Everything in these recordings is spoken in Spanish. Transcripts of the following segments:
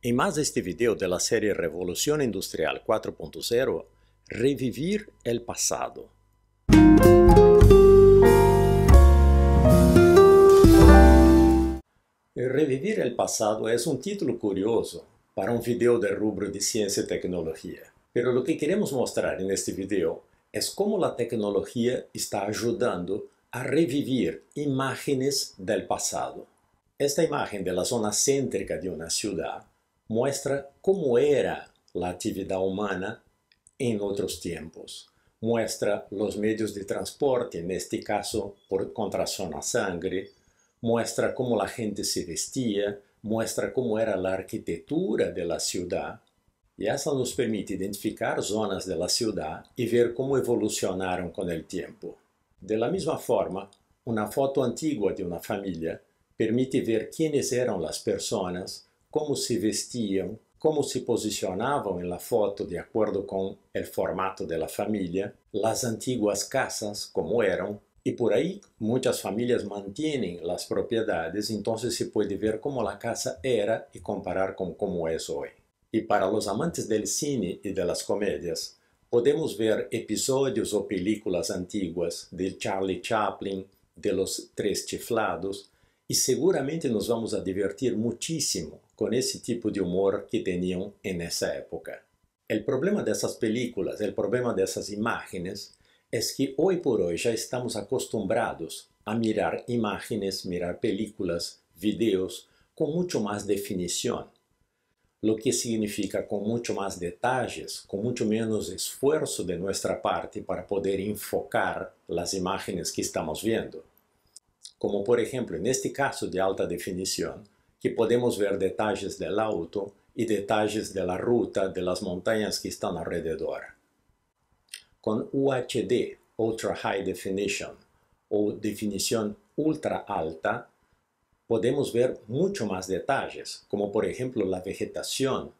En más de este video de la serie Revolución Industrial 4.0, Revivir el pasado. Revivir el pasado es un título curioso para un video de rubro de ciencia y tecnología. Pero lo que queremos mostrar en este video es cómo la tecnología está ayudando a revivir imágenes del pasado. Esta imagen de la zona céntrica de una ciudad muestra cómo era la actividad humana en otros tiempos. Muestra los medios de transporte, en este caso por contracción a sangre, muestra cómo la gente se vestía, muestra cómo era la arquitectura de la ciudad, y eso nos permite identificar zonas de la ciudad y ver cómo evolucionaron con el tiempo. De la misma forma, una foto antigua de una familia permite ver quiénes eran las personas, cómo se vestían, cómo se posicionaban en la foto de acuerdo con el formato de la familia, las antiguas casas, cómo eran, y por ahí muchas familias mantienen las propiedades, entonces se puede ver cómo la casa era y comparar con cómo es hoy. Y para los amantes del cine y de las comedias, podemos ver episodios o películas antiguas de Charlie Chaplin, de Los Tres Chiflados, y seguramente nos vamos a divertir muchísimo con ese tipo de humor que tenían en esa época. El problema de esas películas, el problema de esas imágenes, es que hoy por hoy ya estamos acostumbrados a mirar imágenes, mirar películas, videos, con mucho más definición, lo que significa con mucho más detalles, con mucho menos esfuerzo de nuestra parte para poder enfocar las imágenes que estamos viendo. Como por ejemplo, en este caso de alta definición, que podemos ver detalles del auto y detalles de la ruta de las montañas que están alrededor. Con UHD, Ultra High Definition, o definición ultra alta, podemos ver mucho más detalles, como por ejemplo la vegetación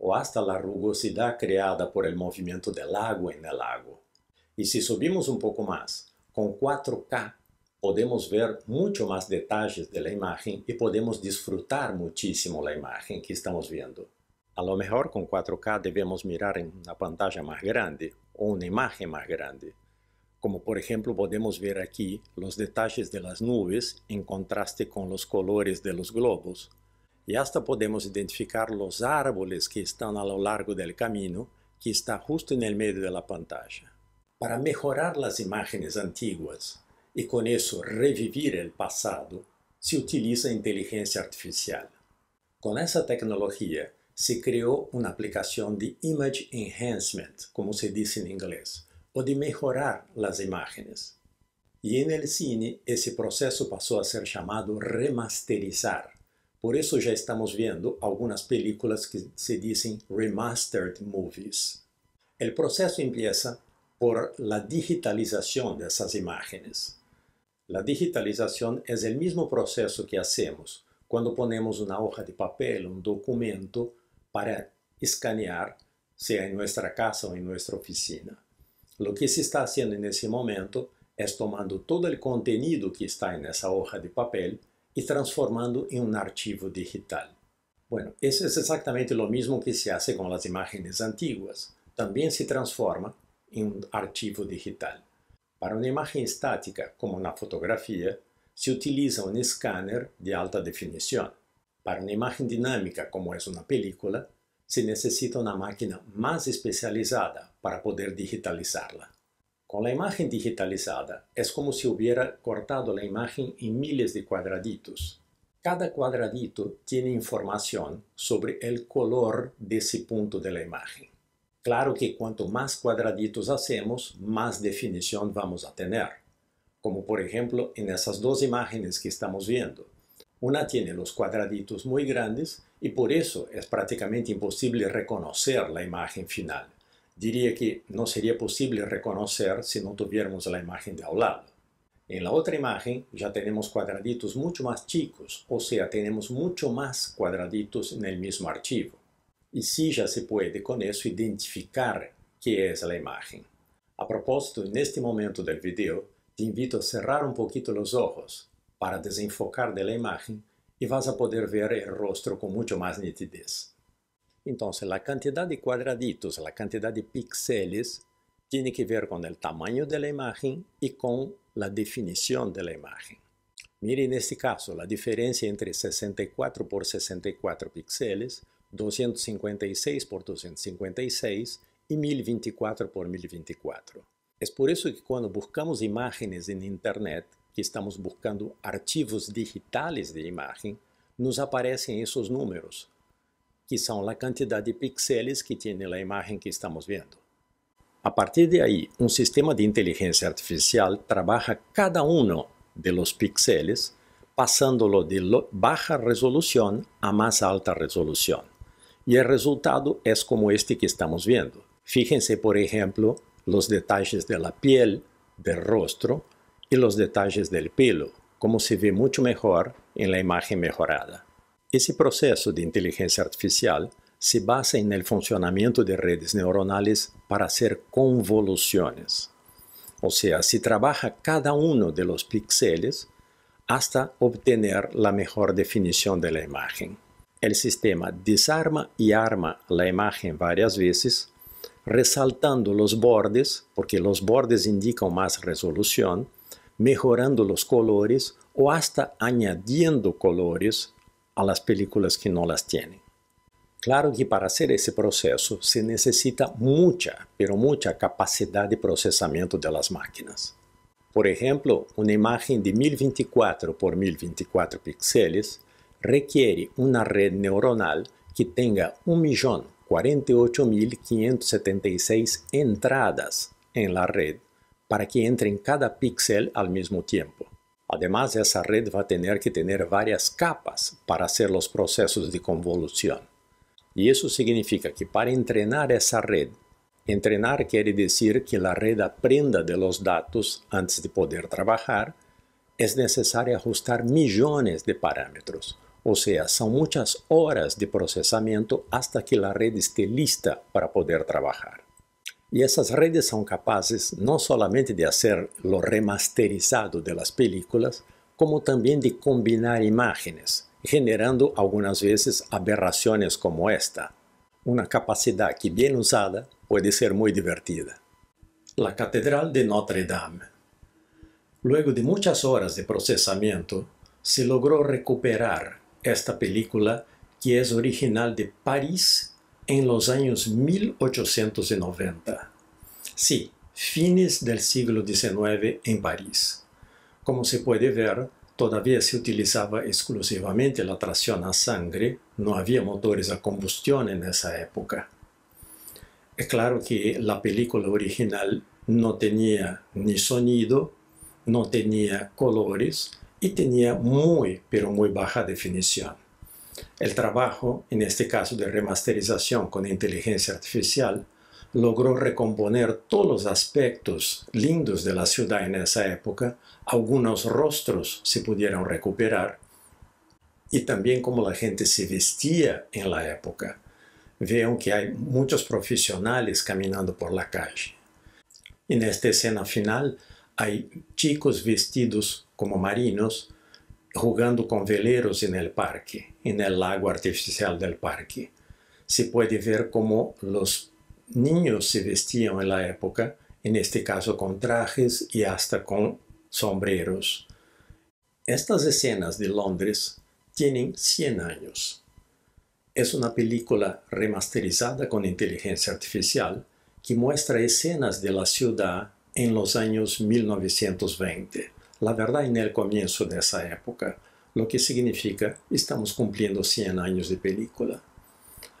o hasta la rugosidad creada por el movimiento del agua en el lago. Y si subimos un poco más, con 4K podemos ver mucho más detalles de la imagen y podemos disfrutar muchísimo la imagen que estamos viendo. A lo mejor con 4K debemos mirar en una pantalla más grande o una imagen más grande. Como por ejemplo podemos ver aquí los detalles de las nubes en contraste con los colores de los globos. Y hasta podemos identificar los árboles que están a lo largo del camino que está justo en el medio de la pantalla. Para mejorar las imágenes antiguas, y e, con eso revivir el pasado, se utiliza inteligencia artificial. Con esa tecnología se creó una aplicación de image enhancement, como se dice en em inglés, o de mejorar las imágenes. Y e en em el cine ese proceso pasó a ser llamado remasterizar. Por eso ya estamos viendo algunas películas que se dicen remastered movies. El proceso empieza por la digitalización de esas imágenes. La digitalización es el mismo proceso que hacemos cuando ponemos una hoja de papel, un documento para escanear, sea en nuestra casa o en nuestra oficina. Lo que se está haciendo en ese momento es tomando todo el contenido que está en esa hoja de papel y transformando en un archivo digital. Bueno, eso es exactamente lo mismo que se hace con las imágenes antiguas. También se transforma en un archivo digital. Para una imagen estática, como una fotografía, se utiliza un escáner de alta definición. Para una imagen dinámica, como es una película, se necesita una máquina más especializada para poder digitalizarla. Con la imagen digitalizada es como si hubiera cortado la imagen en miles de cuadraditos. Cada cuadradito tiene información sobre el color de ese punto de la imagen. Claro que cuanto más cuadraditos hacemos, más definición vamos a tener, como por ejemplo en esas dos imágenes que estamos viendo. Una tiene los cuadraditos muy grandes y por eso es prácticamente imposible reconocer la imagen final. Diría que no sería posible reconocer si no tuviéramos la imagen de al lado. En la otra imagen ya tenemos cuadraditos mucho más chicos, o sea, tenemos mucho más cuadraditos en el mismo archivo y si ya se puede con eso identificar qué es la imagen. A propósito, en este momento del video, te invito a cerrar un poquito los ojos para desenfocar de la imagen y vas a poder ver el rostro con mucho más nitidez. Entonces, la cantidad de cuadraditos, la cantidad de píxeles, tiene que ver con el tamaño de la imagen y con la definición de la imagen. Mire en este caso la diferencia entre 64 por 64 píxeles 256 por 256 e 1024 por 1024. É por isso que quando buscamos imagens na internet, que estamos buscando arquivos digitais de imagem, nos aparecem esses números, que são a quantidade de pixeles que tem a imagem que estamos vendo. A partir de aí, um sistema de inteligência artificial trabalha cada um dos pixeles, lo de baja resolução a mais alta resolução. Y el resultado es como este que estamos viendo. Fíjense, por ejemplo, los detalles de la piel, del rostro y los detalles del pelo, como se ve mucho mejor en la imagen mejorada. Ese proceso de inteligencia artificial se basa en el funcionamiento de redes neuronales para hacer convoluciones. O sea, se trabaja cada uno de los píxeles hasta obtener la mejor definición de la imagen. El sistema desarma y arma la imagen varias veces, resaltando los bordes, porque los bordes indican más resolución, mejorando los colores o hasta añadiendo colores a las películas que no las tienen. Claro que para hacer ese proceso se necesita mucha, pero mucha capacidad de procesamiento de las máquinas. Por ejemplo, una imagen de 1024 por 1024 píxeles requiere una red neuronal que tenga 1.048.576 entradas en la red para que entren cada píxel al mismo tiempo. Además, esa red va a tener que tener varias capas para hacer los procesos de convolución. Y eso significa que para entrenar esa red, entrenar quiere decir que la red aprenda de los datos antes de poder trabajar, es necesario ajustar millones de parámetros. O sea, son muchas horas de procesamiento hasta que la red esté lista para poder trabajar. Y esas redes son capaces no solamente de hacer lo remasterizado de las películas, como también de combinar imágenes, generando algunas veces aberraciones como esta. Una capacidad que bien usada puede ser muy divertida. La Catedral de Notre Dame. Luego de muchas horas de procesamiento, se logró recuperar esta película que es original de París en los años 1890. Sí, fines del siglo XIX en París. Como se puede ver, todavía se utilizaba exclusivamente la tracción a sangre, no había motores a combustión en esa época. Es claro que la película original no tenía ni sonido, no tenía colores, y tenía muy, pero muy baja definición. El trabajo, en este caso de remasterización con inteligencia artificial, logró recomponer todos los aspectos lindos de la ciudad en esa época, algunos rostros se pudieron recuperar, y también cómo la gente se vestía en la época. Vean que hay muchos profesionales caminando por la calle. En esta escena final hay chicos vestidos como marinos jugando con veleros en el parque, en el lago artificial del parque. Se puede ver cómo los niños se vestían en la época, en este caso con trajes y hasta con sombreros. Estas escenas de Londres tienen 100 años. Es una película remasterizada con inteligencia artificial que muestra escenas de la ciudad en los años 1920, la verdad en el comienzo de esa época, lo que significa estamos cumpliendo 100 años de película.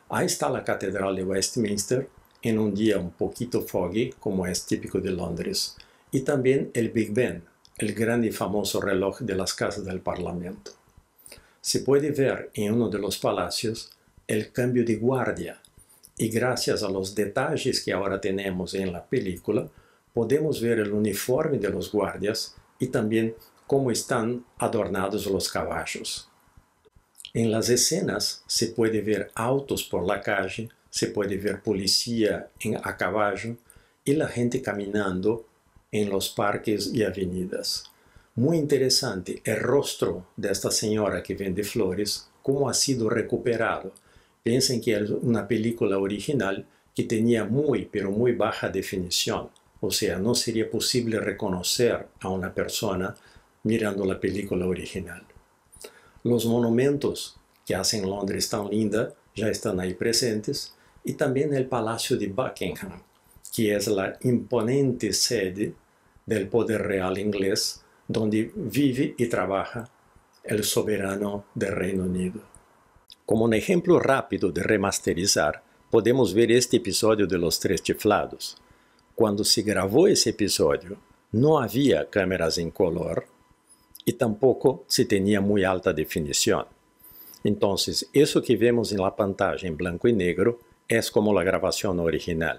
Ahí está la Catedral de Westminster en un día un poquito foggy, como es típico de Londres, y también el Big Ben, el grande y famoso reloj de las casas del Parlamento. Se puede ver en uno de los palacios el cambio de guardia, y gracias a los detalles que ahora tenemos en la película, podemos ver el uniforme de los guardias y también cómo están adornados los caballos. En las escenas se puede ver autos por la calle, se puede ver policía en, a caballo y la gente caminando en los parques y avenidas. Muy interesante el rostro de esta señora que vende flores, cómo ha sido recuperado. Piensen que es una película original que tenía muy, pero muy baja definición. O sea, no sería posible reconocer a una persona mirando la película original. Los monumentos que hacen Londres tan linda ya están ahí presentes y también el Palacio de Buckingham, que es la imponente sede del poder real inglés donde vive y trabaja el soberano del Reino Unido. Como un ejemplo rápido de remasterizar, podemos ver este episodio de Los Tres Chiflados, Quando se gravou esse episódio, não havia câmeras em color e tampouco se tinha muito alta definição. Então, isso que vemos na pantagem branco e negro é como a gravação original.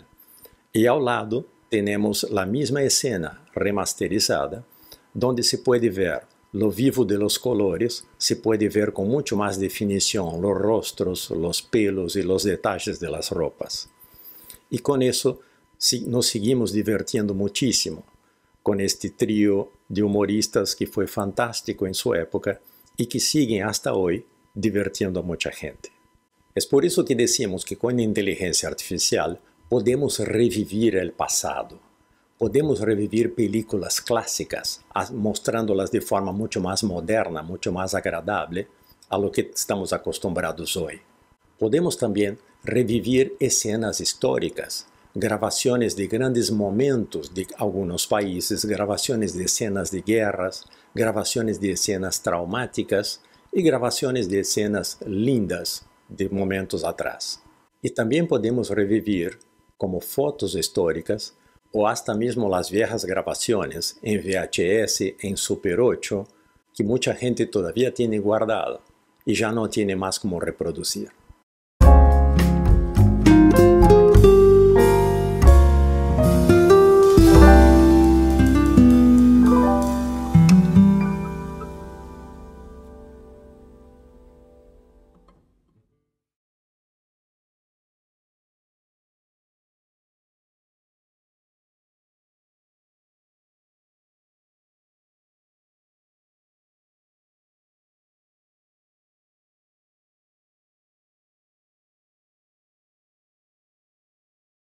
E ao lado, temos a mesma cena remasterizada, onde se pode ver o vivo de los colores, se pode ver com muito mais definição os rostros, os pelos e os detalhes de las roupas. E com isso, nos seguimos divirtiendo muchísimo con este trío de humoristas que fue fantástico en su época y que siguen hasta hoy divirtiendo a mucha gente. Es por eso que decimos que con inteligencia artificial podemos revivir el pasado, podemos revivir películas clásicas mostrándolas de forma mucho más moderna, mucho más agradable a lo que estamos acostumbrados hoy. Podemos también revivir escenas históricas grabaciones de grandes momentos de algunos países, grabaciones de escenas de guerras, grabaciones de escenas traumáticas y grabaciones de escenas lindas de momentos atrás. Y también podemos revivir, como fotos históricas, o hasta mismo las viejas grabaciones en VHS, en Super 8, que mucha gente todavía tiene guardado y ya no tiene más como reproducir.